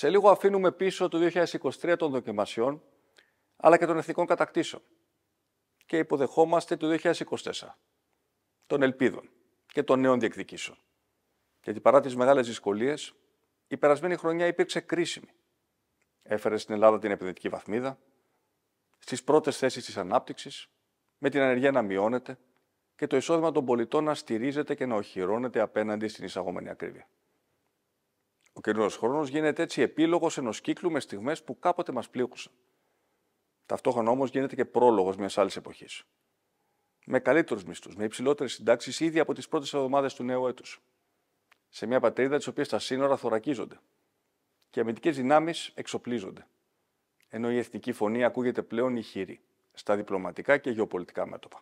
Σε λίγο αφήνουμε πίσω το 2023 των δοκιμασιών, αλλά και των εθνικών κατακτήσεων. Και υποδεχόμαστε το 2024 των ελπίδων και των νέων διεκδικήσεων. Γιατί παρά τις μεγάλες δυσκολίες, η περασμένη χρονιά υπήρξε κρίσιμη. Έφερε στην Ελλάδα την επενδυτική βαθμίδα, στις πρώτες θέσεις της ανάπτυξης, με την ανεργία να μειώνεται και το εισόδημα των πολιτών να στηρίζεται και να οχυρώνεται απέναντι στην εισαγόμενη ακρίβεια. Ο καινούριο χρόνος γίνεται έτσι επίλογος ενός κύκλου με στιγμές που κάποτε μας πλήγουσαν. Ταυτόχρονα όμως γίνεται και πρόλογος μιας άλλης εποχής. Με καλύτερους μισθούς, με υψηλότερες συντάξεις ήδη από τις πρώτες εβδομάδες του νέου έτους. Σε μια πατρίδα τη οποία τα σύνορα θωρακίζονται και οι αμυντικές δυνάμεις εξοπλίζονται. Ενώ η εθνική φωνή ακούγεται πλέον ηχηρή στα διπλωματικά και γεωπολιτικά μέτωπα.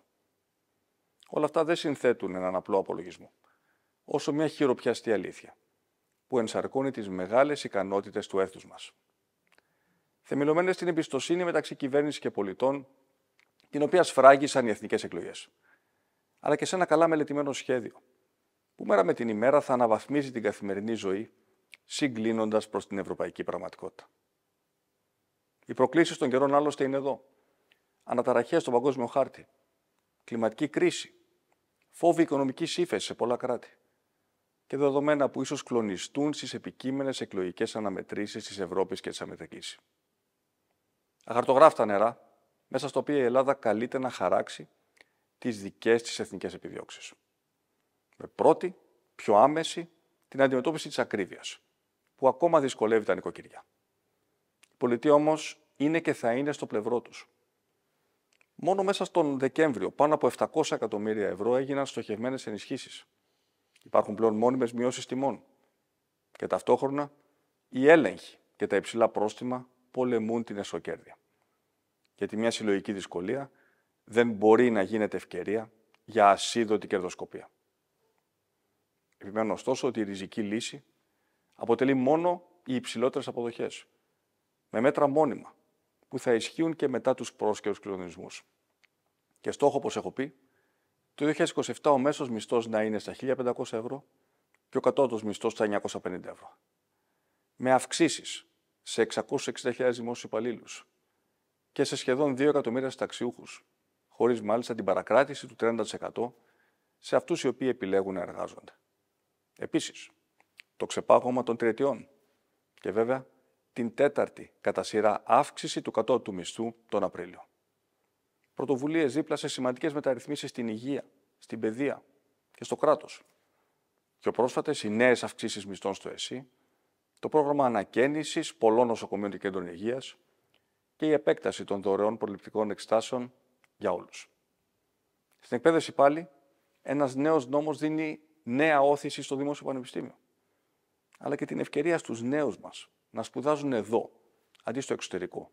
Όλα αυτά δεν συνθέτουν έναν απλό απολογισμό, όσο μια χειροπιαστή αλήθεια που ενσαρκώνει τις μεγάλες ικανότητες του έθνους μας. Θεμελωμένες στην εμπιστοσύνη μεταξύ κυβέρνησης και πολιτών, την οποία σφράγγισαν οι εθνικές εκλογές. αλλά και σε ένα καλά μελετημένο σχέδιο, που μέρα με την ημέρα θα αναβαθμίζει την καθημερινή ζωή, συγκλίνοντας προς την ευρωπαϊκή πραγματικότητα. Οι προκλήσεις των καιρών άλλωστε είναι εδώ. Αναταραχές στον παγκόσμιο χάρτη, κλιματική κρίση, φόβοι οικονομικής ύφεσης σε πολλά κράτη, και δεδομένα που ίσως κλονιστούν στις επικείμενες εκλογικές αναμετρήσεις της Ευρώπης και της Αμερικής. Αχαρτογράφτα νερά, μέσα στο οποίο η Ελλάδα καλείται να χαράξει τις δικές της εθνικές επιδιώξεις. Με πρώτη, πιο άμεση, την αντιμετώπιση της ακρίβειας, που ακόμα δυσκολεύει τα νοικοκυριά. Η πολιτεία όμως είναι και θα είναι στο πλευρό τους. Μόνο μέσα στον Δεκέμβριο πάνω από 700 εκατομμύρια ευρώ έγιναν στοχευμένες ενισχύσεις Υπάρχουν πλέον μόνιμες μειώσεις τιμών. Και ταυτόχρονα οι έλεγχοι και τα υψηλά πρόστιμα πολεμούν την εσωκέρδεια. Γιατί μια συλλογική δυσκολία δεν μπορεί να γίνεται ευκαιρία για ασίδωτη κερδοσκοπία. Επιμένω ωστόσο ότι η ριζική λύση αποτελεί μόνο οι υψηλότερες αποδοχές. Με μέτρα μόνιμα που θα ισχύουν και μετά τους πρόσκαιρους κλειδονισμού. Και στόχο, όπως έχω πει, το 2027 ο μέσος μισθός να είναι στα 1.500 ευρώ και ο κατώτος μισθός στα 950 ευρώ. Με αυξήσεις σε 660.000 δημόσιους υπαλλήλους και σε σχεδόν 2 εκατομμύρια συνταξιούχους, χωρίς μάλιστα την παρακράτηση του 30% σε αυτούς οι οποίοι επιλέγουν να εργάζονται. Επίσης, το ξεπάγωμα των τριετιών και βέβαια την τέταρτη κατά σειρά αύξηση του κατώτου μισθού τον Απρίλιο πρωτοβουλίες δίπλα σε σημαντικές μεταρρυθμίσεις στην υγεία, στην παιδεία και στο κράτος. Πιο πρόσφατες, οι νέες αυξήσεις μισθών στο ΕΣΥ, το πρόγραμμα ανακαίνησης πολλών νοσοκομείων και κέντρων υγείας και η επέκταση των δωρεών προληπτικών εξετάσεων για όλους. Στην εκπαίδευση πάλι, ένας νέος νόμος δίνει νέα όθηση στο Δημόσιο Πανεπιστήμιο. Αλλά και την ευκαιρία στους νέους μας να σπουδάζουν εδώ, αντί στο εξωτερικό,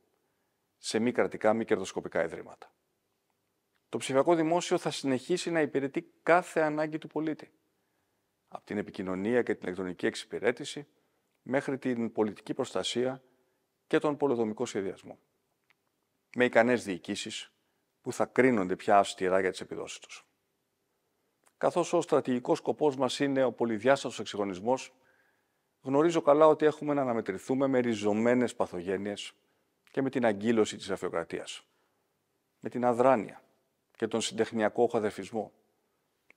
σε μη κρατικά, μη κερδοσκοπικά ιδρύματα. Το ψηφιακό δημόσιο θα συνεχίσει να υπηρετεί κάθε ανάγκη του πολίτη. Από την επικοινωνία και την ηλεκτρονική εξυπηρέτηση μέχρι την πολιτική προστασία και τον πολεοδομικό σχεδιασμό. Με ικανές διοικήσεις που θα κρίνονται πια αυστηρά για τις επιδόσεις τους. Καθώς ο στρατηγικός σκοπός μας είναι ο πολυδιάστατος εξυγχρονισμός, γνωρίζω καλά ότι έχουμε να αναμετρηθούμε με ριζωμένες παθογένειες και με την αγκύλωση της αφιοκρατίας, με την αδράνεια, και τον συντεχνιακό χαδερφισμό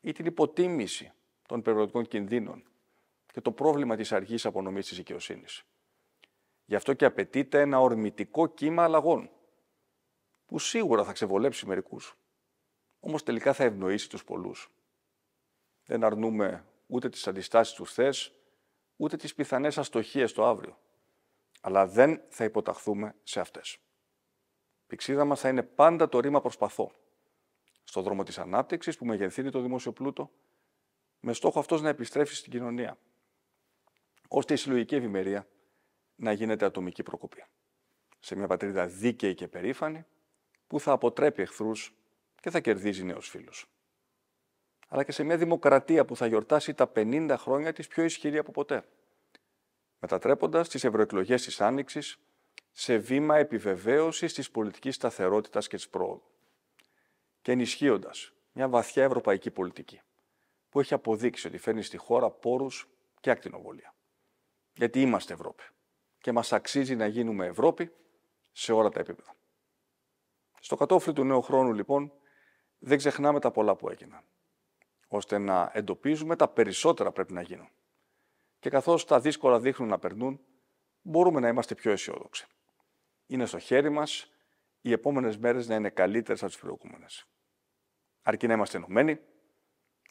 ή την υποτίμηση των περιβαλλοντικών κινδύνων και το πρόβλημα της αρχής απονομής της δικαιοσύνη. Γι' αυτό και απαιτείται ένα ορμητικό κύμα αλλαγών, που σίγουρα θα ξεβολέψει μερικούς, όμως τελικά θα ευνοήσει τους πολλούς. Δεν αρνούμε ούτε τις αντιστάσεις τους χθε, ούτε τις πιθανές αστοχίες το αύριο, αλλά δεν θα υποταχθούμε σε αυτές. Η πηξίδα μας θα είναι πάντα το ρήμα προσπαθώ, στο δρόμο της ανάπτυξης που μεγενθύνει το δημόσιο πλούτο, με στόχο αυτός να επιστρέψει στην κοινωνία, ώστε η συλλογική ευημερία να γίνεται ατομική προκοπή. Σε μια πατρίδα δίκαιη και περήφανη, που θα αποτρέπει εχθρούς και θα κερδίζει νέους φίλους. Αλλά και σε μια δημοκρατία που θα γιορτάσει τα 50 χρόνια της πιο ισχυρή από ποτέ, μετατρέποντας τις ευρωεκλογές της Άνοιξης σε βήμα επιβεβαίωσης της πολιτικής σταθερότητας και της πρόοδου και ενισχύοντας μια βαθιά ευρωπαϊκή πολιτική που έχει αποδείξει ότι φέρνει στη χώρα πόρους και ακτινοβολία. Γιατί είμαστε Ευρώπη και μας αξίζει να γίνουμε Ευρώπη σε όλα τα επίπεδα. Στο κατόφλι του νέου χρόνου, λοιπόν, δεν ξεχνάμε τα πολλά που έγιναν, ώστε να εντοπίζουμε τα περισσότερα πρέπει να γίνουν. Και καθώς τα δύσκολα δείχνουν να περνούν, μπορούμε να είμαστε πιο αισιόδοξοι. Είναι στο χέρι μας οι επόμενες μέρες να είναι καλύτερες από τις προηγούμενες αρκεί να είμαστε ενωμένοι,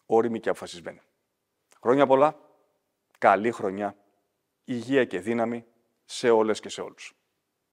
όριμοι και αποφασισμένοι. Χρόνια πολλά, καλή χρονιά, υγεία και δύναμη σε όλες και σε όλους.